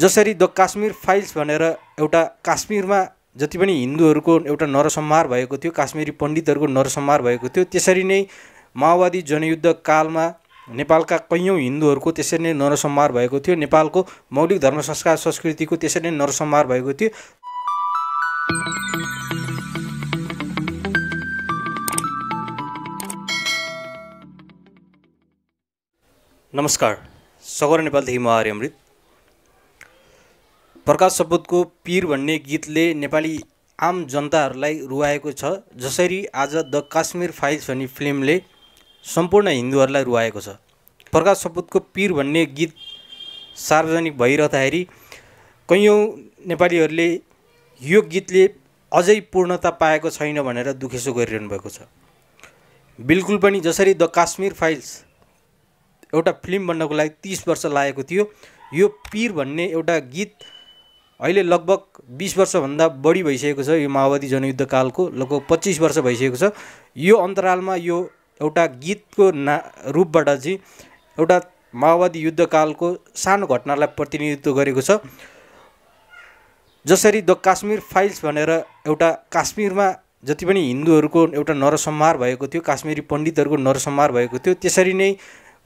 जसरी the Kashmir files भनेर एउटा काश्मीरमा जति पनि हिन्दूहरूको एउटा नरसंहार भएको थियो काश्मीरी पण्डितहरूको नरसंहार भएको थियो त्यसरी नै माओवादी जनयुद्ध कालमा नेपालका कैयौँ हिन्दूहरूको त्यसरी नै नरसंहार भएको थियो नेपालको मौलिक धर्म संस्कार संस्कृतिको त्यसरी नै नरसंहार भएको थियो नमस्कार सगर नेपालदेखि म आर्य अमृत प्रकाश सपुतको पीर भन्ने गीतले नेपाली आम जनताहरूलाई रुवाएको छ जसरी आज द काश्मीर फाइल्स भन्ने फिल्मले सम्पूर्ण हिन्दूहरूलाई रुवाएको छ प्रकाश सपुतको पीर भन्ने गीत सार्वजनिक भइरहँदाखेरि कैयौँ नेपालीहरूले यो गीतले अझै पूर्णता पाएको छैन भनेर दुखेसो गरिरहनु भएको छ बिल्कुल पनि जसरी द काश्मीर फाइल्स एउटा फिल्म बन्नको लागि तिस वर्ष लागेको थियो यो पिर भन्ने एउटा गीत अहिले लगभग बिस वर्षभन्दा बढी भइसकेको छ यो माओवादी जनयुद्धकालको लगभग पच्चिस वर्ष भइसकेको छ यो अन्तरालमा यो एउटा गीतको ना रूपबाट चाहिँ एउटा माओवादी युद्धकालको सानो घटनालाई प्रतिनिधित्व गरेको छ जसरी द काश्मीर फाइल्स भनेर एउटा काश्मीरमा जति पनि हिन्दूहरूको एउटा नरसंहार भएको थियो काश्मीरी पण्डितहरूको नरसंहार भएको थियो त्यसरी नै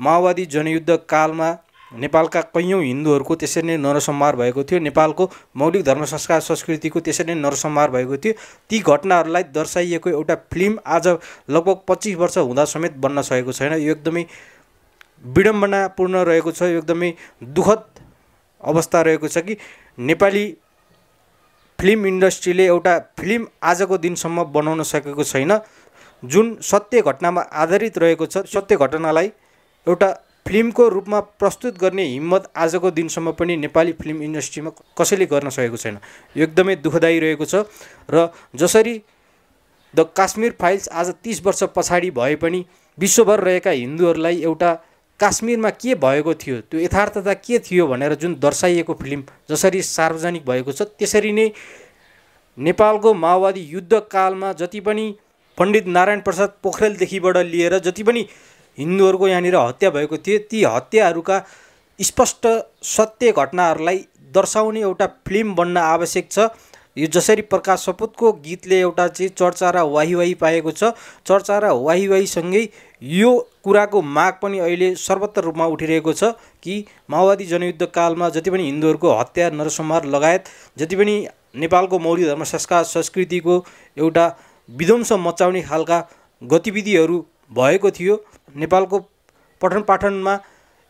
माओवादी जनयुद्ध कालमा नेपालका कैयौँ हिन्दूहरूको त्यसरी नै नरसंहार भएको थियो नेपालको मौलिक धर्म संस्कार संस्कृतिको त्यसरी नै नरसंहार भएको थियो ती घटनाहरूलाई दर्शाइएको एउटा फिल्म आज लगभग पच्चिस वर्ष हुँदा समेत बन्न सकेको छैन यो एकदमै विडम्बनापूर्ण रहेको छ यो एकदमै दुःखद अवस्था रहेको छ कि नेपाली फिल्म इन्डस्ट्रीले एउटा फिल्म आजको दिनसम्म बनाउन सकेको छैन जुन सत्य घटनामा आधारित रहेको छ सत्य घटनालाई एउटा फिल्मको रूपमा प्रस्तुत गर्ने हिम्मत आजको दिनसम्म पनि नेपाली फिल्म इन्डस्ट्रीमा कसैले गर्न सकेको छैन यो एकदमै दुःखदायी रहेको छ र जसरी द काश्मीर फाइल्स आज तिस वर्ष पछाडि भए पनि विश्वभर रहेका हिन्दूहरूलाई एउटा काश्मीरमा के भएको थियो त्यो यथार्थता के थियो भनेर जुन दर्शाइएको फिल्म जसरी सार्वजनिक भएको छ त्यसरी नै नेपालको माओवादी युद्धकालमा जति पनि पण्डित नारायण प्रसाद पोखरेलदेखिबाट लिएर जति पनि हिन्दूहरूको यहाँनिर हत्या भएको थियो ती हत्याहरूका स्पष्ट सत्य घटनाहरूलाई दर्शाउने एउटा फिल्म बन्न आवश्यक छ यो जसरी प्रकाश सपुतको गीतले एउटा चाहिँ चर्चा र वाहिवाही पाएको छ चर्चा र वाहिवाहीसँगै यो कुराको माग पनि अहिले सर्वत्र रूपमा उठिरहेको छ कि माओवादी जनयुद्धकालमा जति पनि हिन्दूहरूको हत्या नरसंहार लगायत जति पनि नेपालको मौर्य धर्म संस्कार संस्कृतिको एउटा विध्वंस मचाउने खालका गतिविधिहरू भएको थियो नेपालको पठन पाठनमा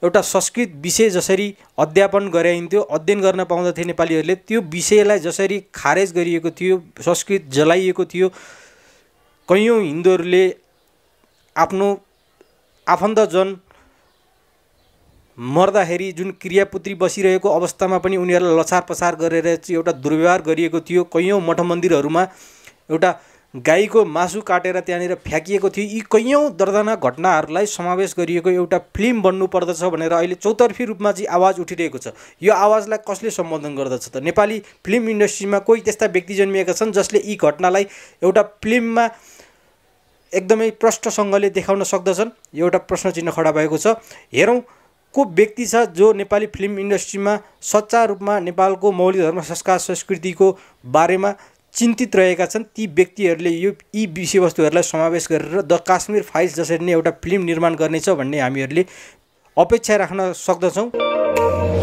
एउटा संस्कृत विषय जसरी अध्यापन गराइन्थ्यो अध्ययन गर्न पाउँदथे नेपालीहरूले त्यो विषयलाई जसरी खारेज गरिएको थियो संस्कृत जलाइएको थियो कैयौँ हिन्दूहरूले आफ्नो आफन्तजन मर्दाखेरि जुन क्रियापुत्री बसिरहेको अवस्थामा पनि उनीहरूलाई लछार पसार गरेर चाहिँ एउटा दुर्व्यवहार गरिएको थियो कैयौँ मठ मन्दिरहरूमा एउटा गाईको मासु काटेर त्यहाँनिर फ्याँकिएको थियो यी कैयौँ दर्दना घटनाहरूलाई समावेश गरिएको एउटा फिल्म बन्नुपर्दछ भनेर अहिले चौतर्फी रूपमा चाहिँ आवाज उठिरहेको छ यो आवाजलाई कसले सम्बोधन गर्दछ त नेपाली फिल्म इन्डस्ट्रीमा कोही त्यस्ता व्यक्ति जन्मिएका छन् जसले यी घटनालाई एउटा फिल्ममा एकदमै प्रष्टसँगले देखाउन सक्दछन् यो एउटा प्रश्न चिन्ह खडा भएको छ हेरौँ को व्यक्ति छ जो नेपाली फिल्म इन्डस्ट्रीमा सच्चा रूपमा नेपालको मौलिक धर्म संस्कार संस्कृतिको बारेमा चिन्तित रहेका छन् ती व्यक्तिहरूले यो यी विषयवस्तुहरूलाई समावेश गरेर द काश्मीर फाइल्स जसरी नै एउटा फिल्म निर्माण गर्नेछ भन्ने हामीहरूले अपेक्षा राख्न सक्दछौँ